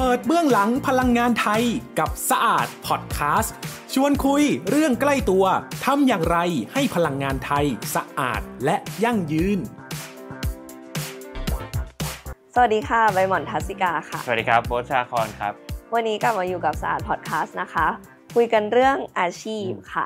เปิดเบื้องหลังพลังงานไทยกับสะอาดพอดแคสต์ชวนคุยเรื่องใกล้ตัวทำอย่างไรให้พลังงานไทยสะอาดและยั่งยืน สวัสดีค่ะใบหม่อนทัศิกาค่ะสวัสดีครับโบชาคอนครับ วันนี้กลับมาอยู่กับสะอาดพอดแคสต์นะคะ คุยกันเรื่องอาชีพค่ะ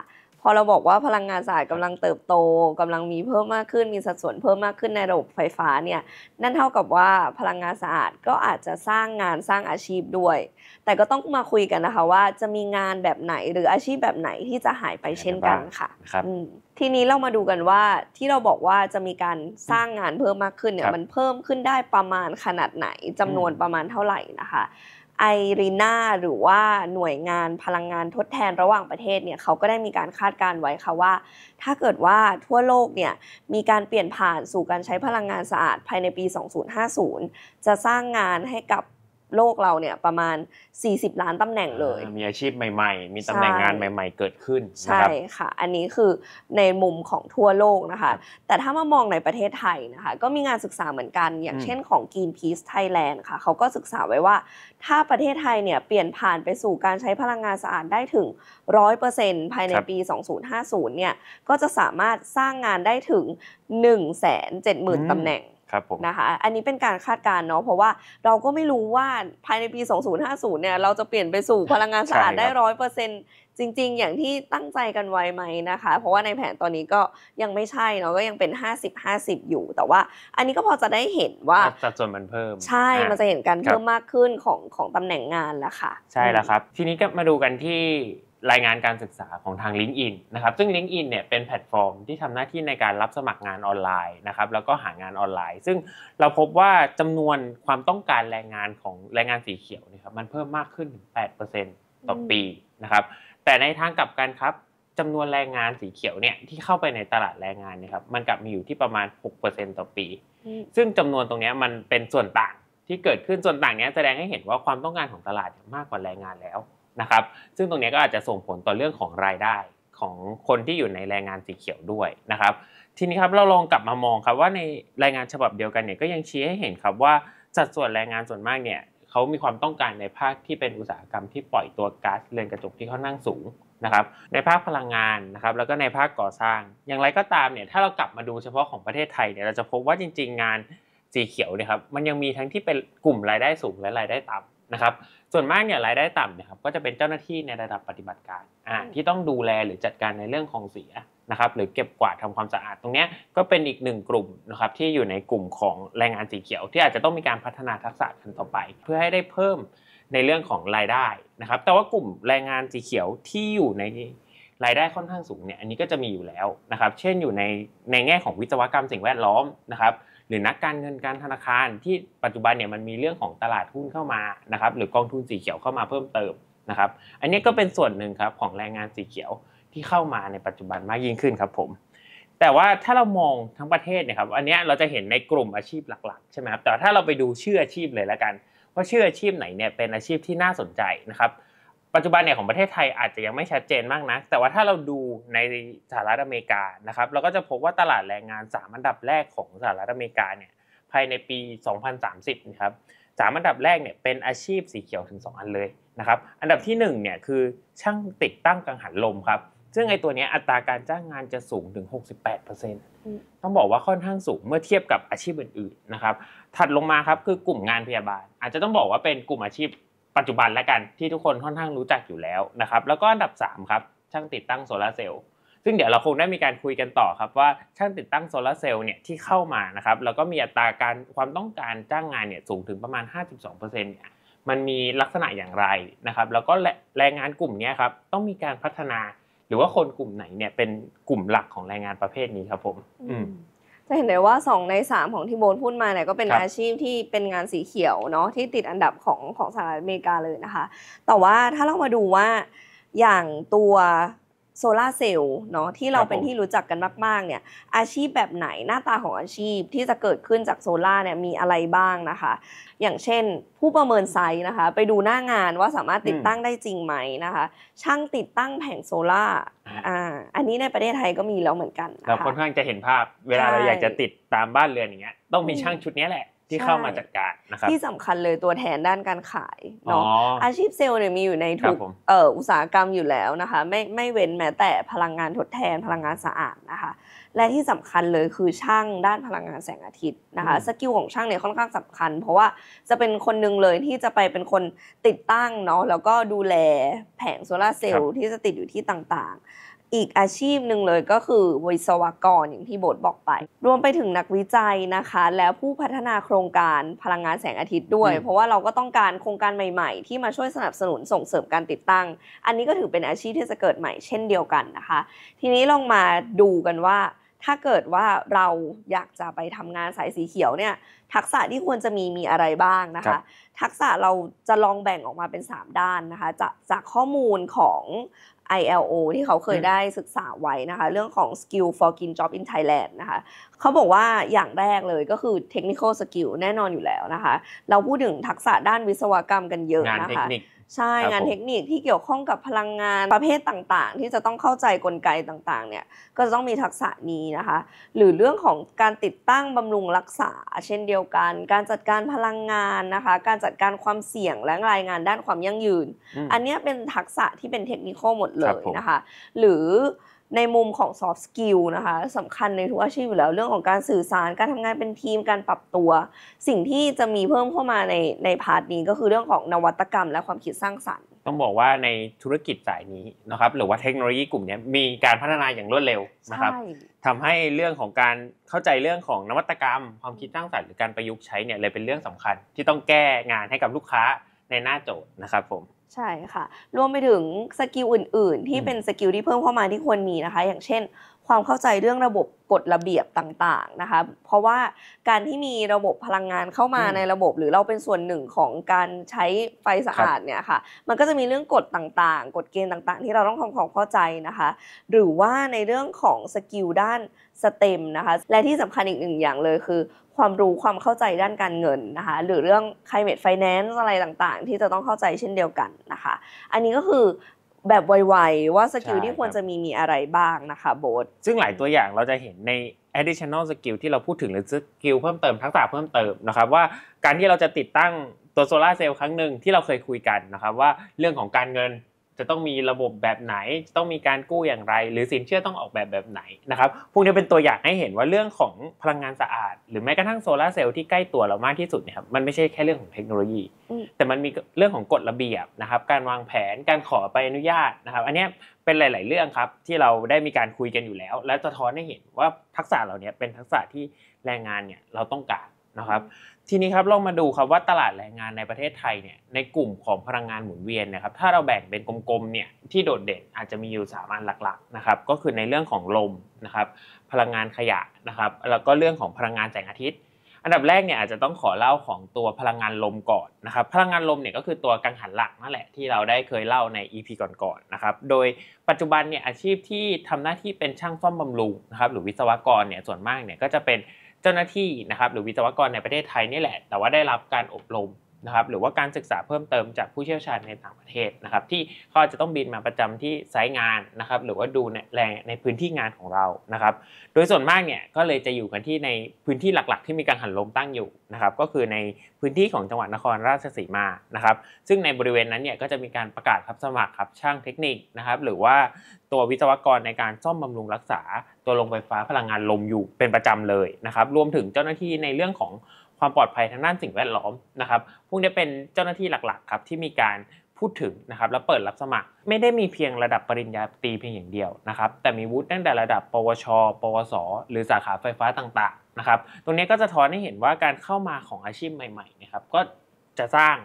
พอเราบอกว่าพลังงานสะอาดกำลังเติบโตกำลังมีเพิ่มมากขึ้น มีสัดส่วนเพิ่มมากขึ้นในระบบไฟฟ้าเนี่ย นั่นเท่ากับว่าพลังงานสะอาดก็อาจจะสร้างงานสร้างอาชีพด้วย แต่ก็ต้องมาคุยกันนะคะว่าจะมีงานแบบไหนหรืออาชีพแบบไหนที่จะหายไปเช่นกันค่ะครับทีนี้เรามาดูกันว่าที่เราบอกว่าจะมีการสร้างงานเพิ่มมากขึ้นเนี่ย มันเพิ่มขึ้นได้ประมาณขนาดไหน จำนวนประมาณเท่าไหร่นะคะไอรีนาหรือว่าหน่วยงานพลังงานทดแทนระหว่างประเทศเนี่ยเขาก็ได้มีการคาดการไว้ค่ะว่า ถ้าเกิดว่าทั่วโลกเนี่ย มีการเปลี่ยนผ่านสู่การใช้พลังงานสะอาดภายในปี 2050 จะสร้างงานให้กับโลกเราเนี่ยประมาณ 40 ล้านตำแหน่งเลย มีอาชีพใหม่ๆ มีตำแหน่งงานใหม่ๆเกิดขึ้น ใช่ค่ะ อันนี้คือในมุมของทั่วโลกนะคะ แต่ถ้ามามองในประเทศไทยนะคะ ก็มีงานศึกษาเหมือนกัน อย่างเช่นของ Greenpeace Thailand ค่ะ เขาก็ศึกษาไว้ว่าถ้าประเทศไทยเนี่ยเปลี่ยนผ่านไปสู่การใช้พลังงานสะอาดได้ถึง 100%ภายในปี 2050 เนี่ย ก็จะสามารถสร้างงานได้ถึง 1 7 0 0 0 0 ตำแหน่งครับ ผม นะคะ อันนี้เป็นการคาดการณ์เนาะเพราะว่าเราก็ไม่รู้ว่าภายในปี 2050 เนี่ยเราจะเปลี่ยนไปสู่พลังงานสะอาดได้ร้อยเปอร์เซ็นต์จริง ๆ อย่างที่ตั้งใจกันไว้ไหมนะคะ เพราะว่าในแผนตอนนี้ก็ยังไม่ใช่เนาะก็ยังเป็น50-50 อยู่ แต่ว่าอันนี้ก็พอจะได้เห็นว่าสัดส่วนมันเพิ่ม ใช่มันจะเห็นการเพิ่มมากขึ้นของของตำแหน่งงานแล้วค่ะใช่แล้วครับทีนี้ก็มาดูกันที่รายงานการศึกษาของทาง l i n k ์อินนะครับซึ่ง l i n k ์อินเนี่ยเป็นแพลตฟอร์มที่ทำหน้าที่ในการรับสมัครงานออนไลน์นะครับแล้วก็หางานออนไลน์ ซึ่งเราพบว่าจำนวนความต้องการแรงงานของแรงงานสีเขียวนะครับมันเพิ่มมากขึ้นถึงนต่อปีนะครับ แต่ในทางกลับกันครับจำนวนแรงงานสีเขียวเนี่ยที่เข้าไปในตลาดแรงงานนะครับมันกลับมีอยู่ที่ประมาณ6%ต่อปี ซึ่งจำนวนตรงนี้มันเป็นส่วนต่างที่เกิดขึ้นส่วนต่างนี้แสดงให้เห็นว่าความต้องการของตลาดมากกว่าแรงงานแล้วนะครับซึ่งตรงนี้ก็อาจจะส่งผลต่อเรื่องของรายได้ของคนที่อยู่ในแรงงานสีเขียวด้วยนะครับ ทีนี้ครับเราลองกลับมามองครับว่าในรายงานฉบับเดียวกันเนี่ยก็ยังชี้ให้เห็นครับว่าสัดส่วนแรงงานส่วนมากเนี่ยเขามีความต้องการในภาคที่เป็นอุตสาหกรรมที่ปล่อยตัวก๊าซเรือนกระจกที่ค่อนข้างสูงนะครับ ในภาคพลังงานนะครับแล้วก็ในภาคก่อสร้างอย่างไรก็ตามเนี่ย ถ้าเรากลับมาดูเฉพาะของประเทศไทยเนี่ยเราจะพบว่าจริงๆ งานสีเขียวเนี่ยครับมันยังมีทั้งที่เป็นกลุ่มรายได้สูงและรายได้ต่ำนะครับส่วนมากเนี่ยรายได้ต่ำนะครับก็จะเป็นเจ้าหน้าที่ในระดับปฏิบัติการ อ่าที่ต้องดูแลหรือจัดการในเรื่องของเสียนะครับหรือเก็บกวาดทำความสะอาด ตรงนี้ก็เป็นอีกหนึ่งกลุ่มนะครับที่อยู่ในกลุ่มของแรงงานสีเขียวที่อาจจะต้องมีการพัฒนาทักษะกันต่อไป เพื่อให้ได้เพิ่มในเรื่องของรายได้นะครับ แต่ว่ากลุ่มแรงงานสีเขียวที่อยู่ในรายได้ค่อนข้างสูงเนี่ยอันนี้ก็จะมีอยู่แล้วนะครับ เช่นอยู่ในในแง่ของวิศวกรรมสิ่งแวดล้อมนะครับหรือนักการเงินการธนาคารที่ปัจจุบันเนี่ยมันมีเรื่องของตลาดหุ้นเข้ามานะครับหรือกองทุนสีเขียวเข้ามาเพิ่มเติมนะครับ อันนี้ก็เป็นส่วนหนึ่งครับของแรงงานสีเขียวที่เข้ามาในปัจจุบันมากยิ่งขึ้นครับผมแต่ว่าถ้าเรามองทั้งประเทศเนี่ยครับ อันนี้เราจะเห็นในกลุ่มอาชีพหลักๆใช่ไหมครับแต่ถ้าเราไปดูชื่ออาชีพเลยแล้วกัน ว่าชื่ออาชีพไหนเนี่ยเป็นอาชีพที่น่าสนใจนะครับปัจจุบันเนี่ยของประเทศไทยอาจจะยังไม่ชัดเจนมากนะแต่ว่าถ้าเราดูในสหรัฐอเมริกานะครับเราก็จะพบว่าตลาดแรงงาน 3 อันดับแรกของสหรัฐอเมริกาเนี่ยภายในปี 2030นะครับสามอันดับแรกเนี่ยเป็นอาชีพสีเขียวถึง 2 อันเลยนะครับอันดับที่1เนี่ยคือช่างติดตั้งกังหันลมครับซึ่งไอ้ตัวนี้อัตราการจ้างงานจะสูงถึง68%ต้องบอกว่าค่อนข้างสูงเมื่อเทียบกับอาชีพอื่นๆนะครับถัดลงมาครับคือกลุ่มงานพยาบาล อาจจะต้องบอกว่าเป็นกลุ่มอาชีพปัจจุบันและกันที่ทุกคนค่อนข้างรู้จักอยู่แล้วนะครับแล้วก็อันดับ3ครับ ช่างติดตั้งโซลาเซลล์ซึ่งเดี๋ยวเราคงได้มีการคุยกันต่อครับว่าช่างติดตั้งโซลาเซลล์เนี่ยที่เข้ามานะครับแล้วก็มีอัตราการความต้องการจ้างงานเนี่ยสูงถึงประมาณ52%เนี่ยมันมีลักษณะอย่างไรนะครับ แล้วก็แรงงานกลุ่มนี้ครับต้องมีการพัฒนาหรือว่าคนกลุ่มไหนเนี่ยเป็นกลุ่มหลักของแรงงานประเภทนี้ครับผม อืมจะเห็นได้ว่า 2 ใน 3 ของที่โบนพูดมาเนี่ยก็เป็นอาชีพที่เป็นงานสีเขียวเนาะที่ติดอันดับของของสหรัฐอเมริกาเลยนะคะ แต่ว่าถ้าเรามาดูว่าอย่างตัวโซลาเซลล์เนาะที่เราเป็นที่รู้จักกันมากๆเนี่ยอาชีพแบบไหนหน้าตาของอาชีพที่จะเกิดขึ้นจากโซลาเนี่ยมีอะไรบ้างนะคะ อย่างเช่นผู้ประเมินไซส์นะคะ ไปดูหน้างานว่าสามารถติดตั้งได้จริงไหมนะคะ ช่างติดตั้งแผงโซลา่าอันนี้ในประเทศไทยก็มีแล้วเหมือนกันเราค่อนข้างจะเห็นภาพเวลาเราอยากจะติดตามบ้านเรือนอย่างเงี้ยต้องมีช่างชุดนี้แหละที่เข้ามาจัดการนะครับที่สำคัญเลยตัวแทนด้านการขายเนาะอาชีพเซลล์เนี่ยมีอยู่ในทุกอุตสาหกรรมอยู่แล้วนะคะไม่ไม่เว้นแม้แต่พลังงานทดแทนพลังงานสะอาดนะคะและที่สำคัญเลยคือช่างด้านพลังงานแสงอาทิตย์นะคะสกิลของช่างเนี่ยค่อนข้างสำคัญเพราะว่าจะเป็นคนหนึ่งเลยที่จะไปเป็นคนติดตั้งเนาะแล้วก็ดูแลแผงโซลาเซลล์ ที่จะติดอยู่ที่ต่างๆอีกอาชีพหนึ่งเลยก็คือ วิศวกรอย่างที่โบทบอกไป รวมไปถึงนักวิจัยนะคะ แล้วผู้พัฒนาโครงการพลังงานแสงอาทิตย์ด้วย เพราะว่าเราก็ต้องการโครงการใหม่ๆ ที่มาช่วยสนับสนุนส่งเสริมการติดตั้ง อันนี้ก็ถือเป็นอาชีพที่จะเกิดใหม่เช่นเดียวกันนะคะ ทีนี้ลองมาดูกันว่าถ้าเกิดว่าเราอยากจะไปทำงานสายสีเขียวเนี่ยทักษะที่ควรจะมี มีอะไรบ้างนะคะทักษะเราจะลองแบ่งออกมาเป็น 3 ด้านนะคะจากจากข้อมูลของ ILO ที่เขาเคยได้ศึกษาไว้นะคะเรื่องของ skill for g i n job in Thailand นะคะเขาบอกว่าอย่างแรกเลยก็คือ technical skill แน่นอนอยู่แล้วนะคะเราพูดถึงทักษะด้านวิศวกรรมกันเยอะนะคะใช่ งานเทคนิคที่เกี่ยวข้องกับพลังงานประเภทต่างๆ ที่จะต้องเข้าใจกลไกต่างๆเนี่ยก็จะต้องมีทักษะนี้นะคะหรือเรื่องของการติดตั้งบำรุงรักษาเช่นเดียวยวกันการจัดการพลังงานนะคะ การจัดการความเสี่ยงและรายงานด้านความยั่งยืน อันนี้เป็นทักษะที่เป็นเทคนิคหมดเลยนะคะ หรือในมุมของ soft skill นะคะสำคัญในทุกอาชีพอยู่แล้วเรื่องของการสื่อสารการทำงานเป็นทีมการปรับตัว สิ่งที่จะมีเพิ่มเข้ามาในในพาร์ทนี้ก็คือเรื่องของนวัตกรรมและความคิดสร้างสรรค์ต้องบอกว่าในธุรกิจสายนี้นะครับหรือว่าเทคโนโลยีกลุ่มนี้มีการพัฒนาอย่างรวดเร็วนะครับทำให้เรื่องของการเข้าใจเรื่องของนวัตกรรม ความคิดสร้างสรรค์หรือการประยุกต์ใช้เนี่ยเลยเป็นเรื่องสำคัญ ที่ต้องแก้งานให้กับลูกค้าในหน้าโจทย์นะครับผม ใช่ค่ะ รวมไปถึงสกิลอื่น ๆ ที่เป็นสกิลที่เพิ่มเข้ามาที่ควรมีนะคะ อย่างเช่นความเข้าใจเรื่องระบบกฎระเบียบต่างๆนะคะ เพราะว่าการที่มีระบบพลังงานเข้ามาในระบบ หรือเราเป็นส่วนหนึ่งของการใช้ไฟสะอาดเนี่ยค่ะ มันก็จะมีเรื่องกฎต่างๆ กฎเกณฑ์ต่างๆ ที่เราต้องทำความเข้าใจนะคะ หรือว่าในเรื่องของสกิลด้านสเต็มนะคะ และที่สำคัญอีกหนึ่งอย่างเลยคือ ความรู้ความเข้าใจด้านการเงินนะคะหรือเรื่อง climate finance อะไรต่างๆ ที่จะต้องเข้าใจเช่นเดียวกันนะคะ อันนี้ก็คือแบบไวๆ ว่าสกิลที่ควรจะมีมีอะไรบ้างนะคะโบสซึ่งหลายตัวอย่างเราจะเห็นใน additional skill ที่เราพูดถึงหรือสกิลเพิ่มเติมทักษะเพิ่มเติมนะครับว่าการที่เราจะติดตั้งตัวโซลาเซลล์ครั้งหนึ่งที่เราเคยคุยกันนะครับว่าเรื่องของการเงินจะต้องมีระบบแบบไหนจะต้องมีการกู้อย่างไร หรือสินเชื่อต้องออกแบบแบบไหนนะครับ พวกนี้เป็นตัวอย่างให้เห็นว่าเรื่องของพลังงานสะอาด หรือแม้กระทั่งโซลาเซลล์ที่ใกล้ตัวเรามากที่สุดเนี่ยครับมันไม่ใช่แค่เรื่องของเทคโนโลยี แต่มันมีเรื่องของกฎระเบียบนะครับการวางแผนการขอใบอนุญาตนะครับ อันนี้เป็นหลาย ๆ เรื่องครับ ที่เราได้มีการคุยกันอยู่แล้ว และสะท้อนให้เห็นว่าทักษะเหล่านี้เป็นทักษะที่แรงงานเนี่ยเราต้องการนะครับทีนี้ครับ ลองมาดูครับว่าตลาดแรงงานในประเทศไทยเนี่ยในกลุ่มของพลังงานหมุนเวียนนะครับถ้าเราแบ่งเป็นกลมๆเนี่ยที่โดดเด่นอาจจะมีอยู่สามอันหลักๆนะครับ ก็คือในเรื่องของลมนะครับ พลังงานขยะนะครับ แล้วก็เรื่องของพลังงานแสงอาทิตย์ อันดับแรกเนี่ยอาจจะต้องขอเล่าของตัวพลังงานลมก่อนนะครับ พลังงานลมเนี่ยก็คือตัวกังหันหลักนั่นแหละ ที่เราได้เคยเล่าใน EP ก่อนๆนะครับ โดยปัจจุบันเนี่ยอาชีพที่ทำหน้าที่เป็นช่างซ่อมบำรุงนะครับหรือวิศวกรเนี่ยส่วนมากเนี่ยก็จะเป็นเจ้าหน้าที่นะครับ หรือวิศวกรในประเทศไทยนี่แหละ แต่ว่าได้รับการอบรมนะครับหรือว่าการศึกษาเพิ่มเติมจากผู้เชี่ยวชาญในต่างประเทศนะครับ ที่เขาจะต้องบินมาประจำที่ไซต์งานนะครับหรือว่าดูในแรงในพื้นที่งานของเรานะครับ โดยส่วนมากเนี่ยก็เลยจะอยู่กันที่ในพื้นที่หลักๆที่มีการหันลมตั้งอยู่นะครับก็คือในพื้นที่ของจังหวัดนครราชสีมานะครับ ซึ่งในบริเวณนั้นเนี่ยก็จะมีการประกาศรับสมัครครับช่างเทคนิคนะครับ หรือว่าตัววิศวกรในการซ่อมบำรุงรักษาตัวโรงไฟฟ้าพลังงานลมอยู่เป็นประจำเลยนะครับ รวมถึงเจ้าหน้าที่ในเรื่องของความปลอดภัยทางด้านสิ่งแวดล้อมนะครับ พวกนี้เป็นเจ้าหน้าที่หลักๆครับที่มีการพูดถึงนะครับและเปิดรับสมัคร ไม่ได้มีเพียงระดับปริญญาตรีเพียงอย่างเดียวนะครับแต่มีวุฒิตั้งแต่ระดับปวช ปวส หรือสาขาไฟฟ้าต่างๆนะครับตรงนี้ก็จะทอนให้เห็นว่าการเข้ามาของอาชีพใหม่ๆนะครับก็จะสร้าง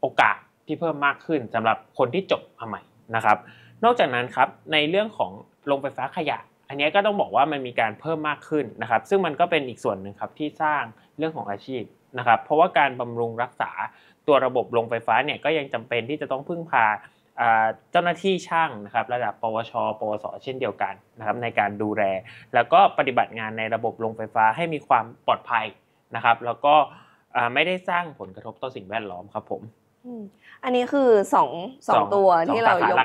โอกาสที่เพิ่มมากขึ้นสำหรับคนที่จบมาใหม่นะครับนอกจากนั้นครับในเรื่องของโรงไฟฟ้าขยะอันนี้ก็ต้องบอกว่ามันมีการเพิ่มมากขึ้นนะครับซึ่งมันก็เป็นอีกส่วนหนึ่งครับที่สร้างเรื่องของอาชีพนะครับเพราะว่าการบำรุงรักษาตัวระบบโรงไฟฟ้าเนี่ยก็ยังจำเป็นที่จะต้องพึ่งพาเจ้าหน้าที่ช่างนะครับระดับ ปวช ปวส เช่นเดียวกันนะครับในการดูแล แล้วก็ปฏิบัติงานในระบบโรงไฟฟ้าให้มีความปลอดภัยนะครับแล้วก็ไม่ได้สร้างผลกระทบต่อสิ่งแวดล้อมครับผมอันนี้คือ2องสองตัวที่เรายก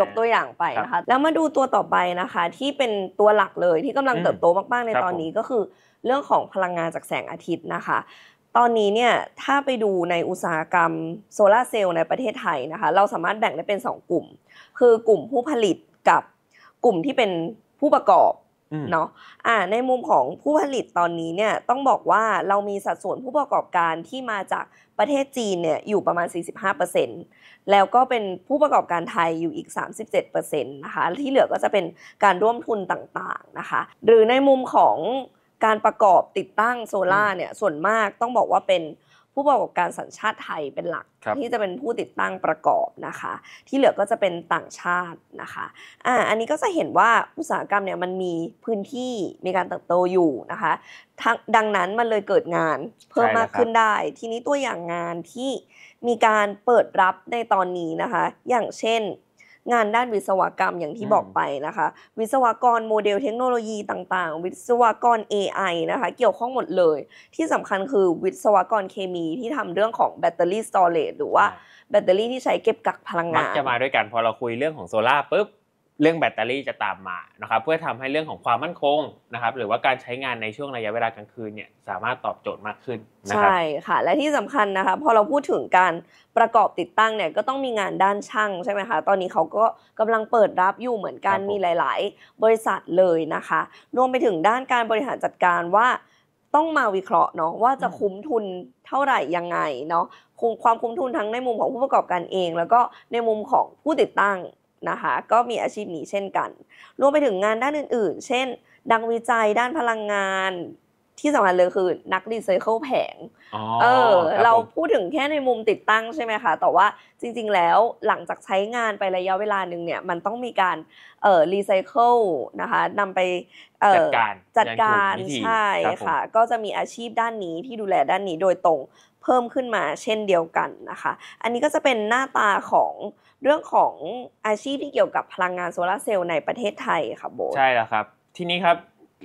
ยกตัวอย่างไปนะคะแล้วมาดูตัวต่อไปนะคะที่เป็นตัวหลักเลยที่กำลังเติบโตมากๆ ในตอนนี้ก็คือเรื่องของพลังงานจากแสงอาทิตย์นะคะ ตอนนี้เนี่ยถ้าไปดูในอุตสาหกรรมโซลาเซลล์ในประเทศไทยนะคะเราสามารถแบ่งได้เป็น 2 กลุ่ม คือกลุ่มผู้ผลิตกับกลุ่มที่เป็นผู้ประกอบเนาะ อ่า ในมุมของผู้ผลิตตอนนี้เนี่ยต้องบอกว่าเรามีสัดส่วนผู้ประกอบการที่มาจากประเทศจีนเนี่ยอยู่ประมาณ 45%แล้วก็เป็นผู้ประกอบการไทยอยู่อีก 37%นะคะ ที่เหลือก็จะเป็นการร่วมทุนต่างๆ นะคะ หรือในมุมของการประกอบติดตั้งโซล่าเนี่ยส่วนมากต้องบอกว่าเป็นผู้ประกอบการสัญชาติไทยเป็นหลักที่จะเป็นผู้ติดตั้งประกอบนะคะ ที่เหลือก็จะเป็นต่างชาตินะคะอ่าอันนี้ก็จะเห็นว่า อุตสาหกรรมเนี่ยมันมีพื้นที่มีการเติบโตอยู่นะคะดังนั้นมันเลยเกิดงานเพิ่มมากขึ้นได้ ทีนี้ตัวอย่างงานที่มีการเปิดรับในตอนนี้นะคะ อย่างเช่นงานด้านวิศวกรรมอย่างที่บอกไปนะคะ วิศวกรโมเดลเทคโนโลยีต่างๆ วิศวกร AI นะคะเกี่ยวข้องหมดเลยที่สำคัญคือวิศวกรเคมีที่ทำเรื่องของแบตเตอรี่สโตรเลจหรือว่าแบตเตอรี่ที่ใช้เก็บกักพลังงานมักจะมาด้วยกัน พอเราคุยเรื่องของโซล่าปุ๊บเรื่องแบตเตอรี่จะตามมานะครับเพื่อทำให้เรื่องของความมั่นคงนะครับหรือว่าการใช้งานในช่วงระยะเวลากลางคืนเนี่ยสามารถตอบโจทย์มากขึ้นนะครับใช่ค่ะและที่สำคัญนะคะ พอเราพูดถึงการประกอบติดตั้งเนี่ยก็ต้องมีงานด้านช่างใช่ไหมคะตอนนี้เขาก็กำลังเปิดรับอยู่ เหมือนกันมีหลายๆ บริษัทเลยนะคะรวมไปถึงด้านการบริหารจัดการว่าต้องมาวิเคราะห์เนาะว่าจะคุ้มทุนเท่าไหร่ ยังไงเนาะความคุ้มทุนทั้งในมุมของผู้ประกอบการเอง แล้วก็ในมุมของผู้ติดตั้งนะคะก็มีอาชีพนี้เช่นกัน รวมไปถึงงานด้านอื่นๆ เช่น ดังวิจัยด้านพลังงานที่สำคัญเลยคือนักรีไซเคิลแผงเออเราพูดถึงแค่ในมุมติดตั้งใช่ไหมคะ แต่ว่าจริงๆแล้วหลังจากใช้งานไประยะเวลาหนึ่งเนี่ยมันต้องมีการเอ่อรีไซเคิลนะคะนำไปจัดการจัดการใช่ค่ะ ก็จะมีอาชีพด้านนี้ที่ดูแลด้านนี้โดยตรงเพิ่มขึ้นมาเช่นเดียวกันนะคะ อันนี้ก็จะเป็นหน้าตาของเรื่องของอาชีพที่เกี่ยวกับพลังงานโซลาเซลล์ในประเทศไทยค่ะโบ ใช่แล้วครับ ทีนี้ครับ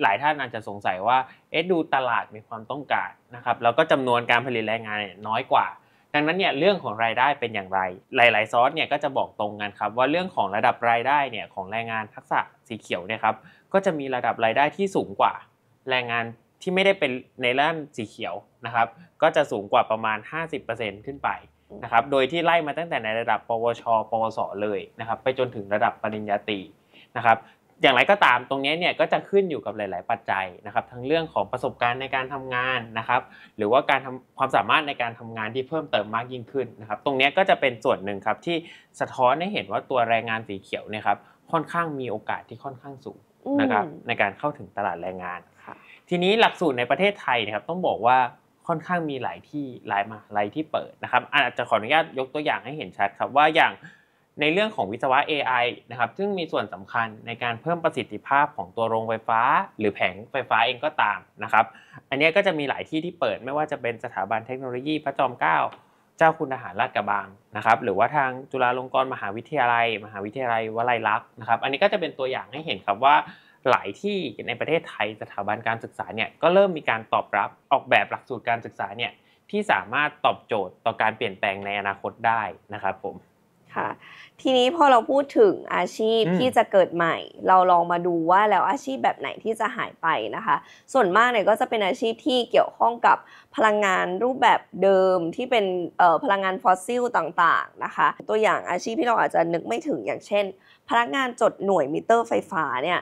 หลายท่านอาจจะสงสัยว่า เอ๊ะ ดูตลาดมีความต้องการนะครับ แล้วก็จำนวนการผลิตแรงงานนี่น้อยกว่า ดังนั้นเนี่ยเรื่องของรายได้เป็นอย่างไร หลายๆซอสเนี่ยก็จะบอกตรงกันครับว่าเรื่องของระดับรายได้เนี่ยของแรงงานทักษะสีเขียวเนี่ยครับ ก็จะมีระดับรายได้ที่สูงกว่า แรงงานที่ไม่ได้เป็นในื้านสีเขียวนะครับ ก็จะสูงกว่าประมาณ 50%ขึ้นไปนะครับโดยที่ไล่มาตั้งแต่ในระดับ ปวชปวสเลยนะครับ ไปจนถึงระดับปริญญาตรีนะครับ อย่างไรก็ตามตรงนี้เนี่ยก็จะขึ้นอยู่กับหลาย ๆปัจจัยนะครับ ทั้งเรื่องของประสบการณ์ในการทำงานนะครับ หรือว่าการทำความสามารถในการทำงานที่เพิ่มเติมมากยิ่งขึ้นนะครับ ตรงนี้ก็จะเป็นส่วนหนึ่งครับ ที่สะท้อนให้เห็นว่าตัวแรงงานสีเขียวเนี่ยครับ ค่อนข้างมีโอกาสที่ค่อนข้างสูงนะครับในการเข้าถึงตลาดแรงงานทีนี้หลักสูตรในประเทศไทยนะครับต้องบอกว่าค่อนข้างมีหลายที่หลายมาหลายที่เปิดนะครับ อาจจะขออนุญาตยกตัวอย่างให้เห็นชัดครับว่าอย่างในเรื่องของวิศวะ AI นะครับซึ่งมีส่วนสำคัญในการเพิ่มประสิทธิภาพของตัวโรงไฟฟ้า หรือแผงไฟฟ้าเองก็ตามนะครับ อันนี้ก็จะมีหลายที่ที่เปิด ไม่ว่าจะเป็นสถาบันเทคโนโลยีพระจอมเกล้าเจ้าคุณทหารราชกระบังนะครับหรือว่าทางจุฬาลงกรณ์มหาวิทยาลัย มหาวิทยาลัยวลัยลักษณ์นะครับ อันนี้ก็จะเป็นตัวอย่างให้เห็นครับว่าหลายที่ในประเทศไทยสถาบันการศึกษาเนี่ยก็เริ่มมีการตอบรับออกแบบหลักสูตรการศึกษาเนี่ยที่สามารถตอบโจทย์ต่อการเปลี่ยนแปลงในอนาคตได้นะครับผมค่ะทีนี้พอเราพูดถึงอาชีพที่จะเกิดใหม่ เราลองมาดูว่าแล้วอาชีพแบบไหนที่จะหายไปนะคะ ส่วนมากเนี่ยก็จะเป็นอาชีพที่เกี่ยวข้องกับพลังงานรูปแบบเดิมที่เป็นพลังงานฟอสซิลต่าง ๆนะคะ ตัวอย่างอาชีพที่เราอาจจะนึกไม่ถึงอย่างเช่นพนักงานจดหน่วยมิเตอร์ไฟฟ้าเนี่ย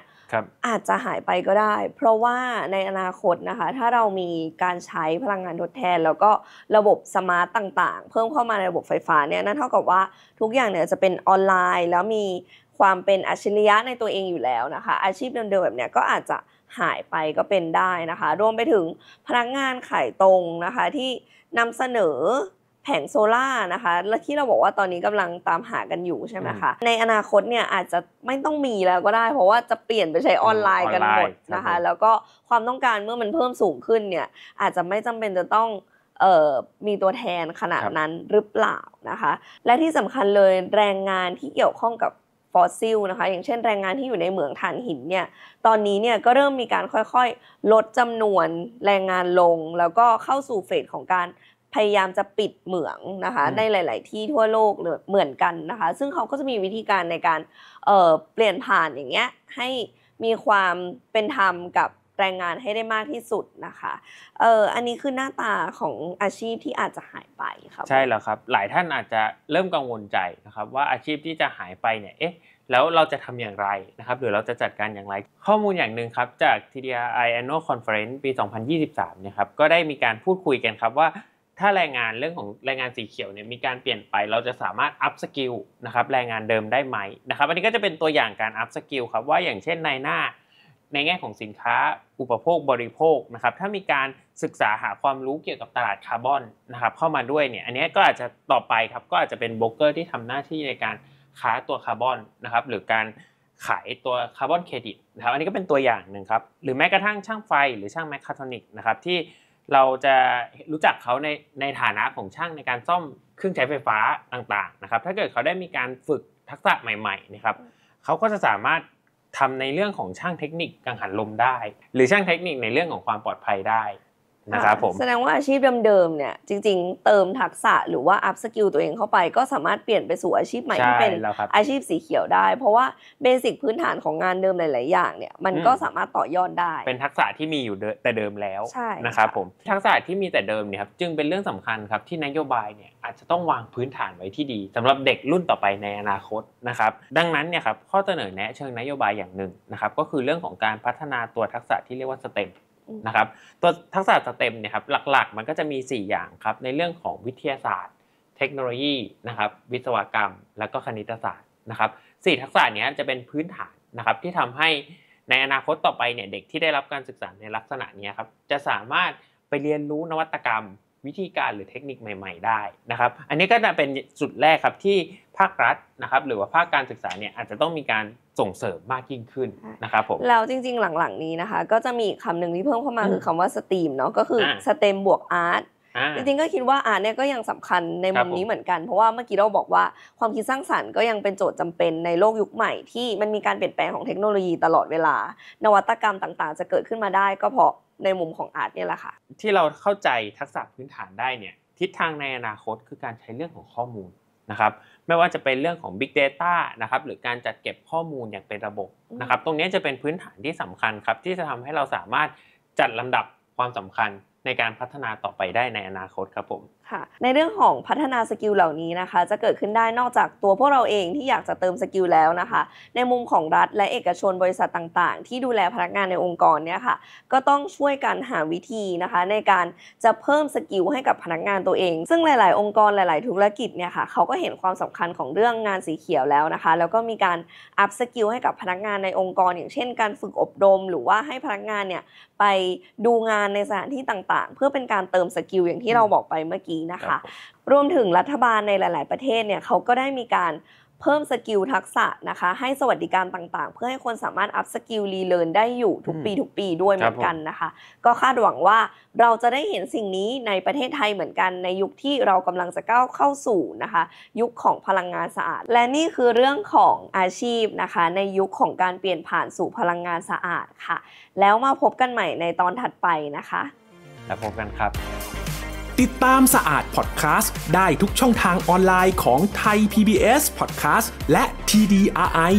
อาจจะหายไปก็ได้ เพราะว่าในอนาคตนะคะ ถ้าเรามีการใช้พลังงานทดแทน แล้วก็ระบบสมาร์ตต่างๆ เพิ่มเข้ามาในระบบไฟฟ้าเนี่ยนั่นเท่ากับว่าทุกอย่างเนี่ยจะเป็นออนไลน์ แล้วมีความเป็นอัจฉริยะในตัวเองอยู่แล้วนะคะอาชีพเดิมๆแบบเนี้ยก็อาจจะหายไปก็เป็นได้นะคะรวมไปถึงพนักงานขายตรงนะคะที่นำเสนอแผงโซล่านะคะและที่เราบอกว่าตอนนี้กำลังตามหากันอยู่ใช่ไหมคะในอนาคตเนี่ยอาจจะไม่ต้องมีแล้วก็ได้เพราะว่าจะเปลี่ยนไปใช้ออนไลน์กันหมดนะคะแล้วก็ความต้องการเมื่อมันเพิ่มสูงขึ้นเนี่ยอาจจะไม่จำเป็นจะต้องมีตัวแทนขนาดนั้นหรือเปล่านะคะและที่สำคัญเลยแรงงานที่เกี่ยวข้องกับฟอสซิลนะคะอย่างเช่นแรงงานที่อยู่ในเหมืองถ่านหินเนี่ยตอนนี้เนี่ยก็เริ่มมีการค่อยๆลดจำนวนแรงงานลงแล้วก็เข้าสู่เฟสของการพยายามจะปิดเหมืองนะคะในหลาย ๆ ที่ทั่วโลกเหมือนกันนะคะ ซึ่งเขาก็จะมีวิธีการในการเเปลี่ยนผ่านอย่างเงี้ยให้มีความเป็นธรรมกับแรงงานให้ได้มากที่สุดนะคะเอออันนี้คือหน้าตาของอาชีพที่อาจจะหายไปครับ ใช่แล้วครับ หลายท่านอาจจะเริ่มกังวลใจนะครับ ว่าอาชีพที่จะหายไปเนี่ยเอ๊ะแล้วเราจะทำอย่างไรนะครับ หรือเราจะจัดการอย่างไรข้อมูลอย่างหนึ่งครับจาก TDI Annual Conference ปี 2023นะครับก็ได้มีการพูดคุยกันครับว่าถ้าแรงงานเรื่องของแรงงานสีเขียวเนี่ยมีการเปลี่ยนไปเราจะสามารถอัพสกิลนะครับแรงงานเดิมได้ไหมนะครับอันนี้ก็จะเป็นตัวอย่างการอัพสกิลครับว่าอย่างเช่นในหน้า ในแง่ของสินค้าอุปโภคบริโภคนะครับถ้ามีการศึกษาหาความรู้เกี่ยวกับตลาดคาร์บอนนะครับเข้ามาด้วยเนี่ยอันนี้ก็อาจจะต่อไปครับก็อาจจะเป็นโบรกเกอร์ที่ทำหน้าที่ในการค้าตัวคาร์บอนนะครับหรือการขายตัวคาร์บอนเครดิตนะครับอันนี้ก็เป็นตัวอย่างหนึ่งครับหรือแม้กระทั่งช่างไฟ หรือช่างแมคคาทรอนิกนะครับที่เราจะรู้จักเขาในในฐานะของช่างในการซ่อมเครื่องใช้ไฟฟ้าต่างๆนะครับ ถ้าเกิดเขาได้มีการฝึกทักษะใหม่ๆนะครับ เขาก็จะสามารถทำในเรื่องของช่างเทคนิคกังหันลมได้ หรือช่างเทคนิคในเรื่องของความปลอดภัยได้นะครับผมแสดงว่าอาชีพเดิมๆเนี่ยจริงๆ เติมทักษะหรือว่าอัพสกิลตัวเองเข้าไป ก็สามารถเปลี่ยนไปสู่อาชีพใหม่ที่เป็นอาชีพสีเขียวได้ เพราะว่าเบสิกพื้นฐานของงานเดิมหลายๆ อย่างเนี่ยมันก็สามารถต่อยอดได้ เป็นทักษะที่มีอยู่แต่เดิมแล้วนะครับผมทักษะที่มีแต่เดิมเนี่ยครับจึงเป็นเรื่องสำคัญครับ ที่นโยบายเนี่ยอาจจะต้องวางพื้นฐานไว้ที่ดี สำหรับเด็กรุ่นต่อไปในอนาคตนะครับดังนั้นเนี่ยครับข้อเสนอแนะเชิงนโยบายอย่างหนึ่งนะครับก็คือเรื่องของการพัฒนาตัวทักษะที่เรียกว่าสเต็มนะครับ ตัวทักษะสเต็มเนี่ยครับ หลักๆ มันก็จะมี 4 อย่างครับ ในเรื่องของวิทยาศาสตร์ เทคโนโลยี นะครับ วิศวกรรม แล้วก็คณิตศาสตร์ นะครับสทักษะนี้จะเป็นพื้นฐานนะครับที่ทำให้ในอนาคตต่อไปเนี่ยเด็กที่ได้รับการศึกษาในลักษณะนี้ครับ จะสามารถไปเรียนรู้นวัตกรรมวิธีการหรือเทคนิคใหม่ ๆ ได้นะครับ อันนี้ก็จะเป็นจุดแรกครับที่ภาครัฐนะครับ หรือว่าภาคการศึกษาเนี่ยอาจจะต้องมีการส่งเสริมมากยิ่งขึ้นนะครับผมแล้วจริง ๆหลัง ๆ นี้นะคะ ก็จะมีคำหนึ่งที่เพิ่มเข้ามาคือคำว่าสตรีมเนาะก็คือสเตมบวกอาร์ตจริงๆ ก็คิดว่าอาร์ตเนี่ยก็ยังสำคัญในมุมนี้เหมือนกันเพราะว่าเมื่อกี้เราบอกว่าความคิดสร้างสรรค์ก็ยังเป็นโจทย์จำเป็นในโลกยุคใหม่ ที่มันมีการเปลี่ยนแปลงของเทคโนโลยีตลอดเวลา นวัตกรรมต่างๆ จะเกิดขึ้นมาได้ก็เพราะในมุมของอาร์ตเนี่ยแหละค่ะ ที่เราเข้าใจทักษะพื้นฐานได้เนี่ยทิศทางในอนาคตคือการใช้เรื่องของข้อมูลนะครับไม่ว่าจะเป็นเรื่องของ Big Data นะครับหรือการจัดเก็บข้อมูลอย่างเป็นระบบนะครับตรงนี้จะเป็นพื้นฐานที่สำคัญครับ ที่จะทำให้เราสามารถจัดลำดับความสำคัญในการพัฒนาต่อไปได้ในอนาคตครับผมค่ะในเรื่องของพัฒนาสกิลเหล่านี้นะคะ จะเกิดขึ้นได้นอกจากตัวพวกเราเองที่อยากจะเติมสกิลแล้วนะคะ ในมุมของรัฐและเอกชนบริษัทต่างๆ ที่ดูแลพนักงานในองค์กรเนี่ยค่ะ ก็ต้องช่วยกันหาวิธีนะคะ ในการจะเพิ่มสกิลให้กับพนักงานตัวเอง ซึ่งหลายๆ องค์กรหลายๆธุรกิจเนี่ยค่ะ เขาก็เห็นความสำคัญของเรื่องงานสีเขียวแล้วนะคะ แล้วก็มีการอัพสกิลให้กับพนักงานในองค์กร อย่างเช่น การฝึกอบรมหรือว่าให้พนักงานเนี่ยไปดูงานในสถานที่ต่างางๆเพื่อเป็นการเติมสกิลอย่างที่เราบอกไปเมื่อกี้นะคะ รวมถึงรัฐบาลในหลาย ๆ ประเทศเนี่ยเขาก็ได้มีการเพิ่มสกิลทักษะนะคะ ให้สวัสดิการต่าง ๆ เพื่อให้คนสามารถอัพสกิลรีเลนได้อยู่ทุกปีทุกปีด้วยเหมือนกันนะคะ ก็คาดหวังว่าเราจะได้เห็นสิ่งนี้ในประเทศไทยเหมือนกันในยุคที่เรากำลังจะก้าวเข้าสู่นะคะ ยุคของพลังงานสะอาด และนี่คือเรื่องของอาชีพนะคะ ในยุคของการเปลี่ยนผ่านสู่พลังงานสะอาดค่ะ แล้วมาพบกันใหม่ในตอนถัดไปนะคะแล้วพบกันครับ ติดตามสะอาดพอดแคสต์ได้ทุกช่องทางออนไลน์ของไทย PBS Podcast และ TDRI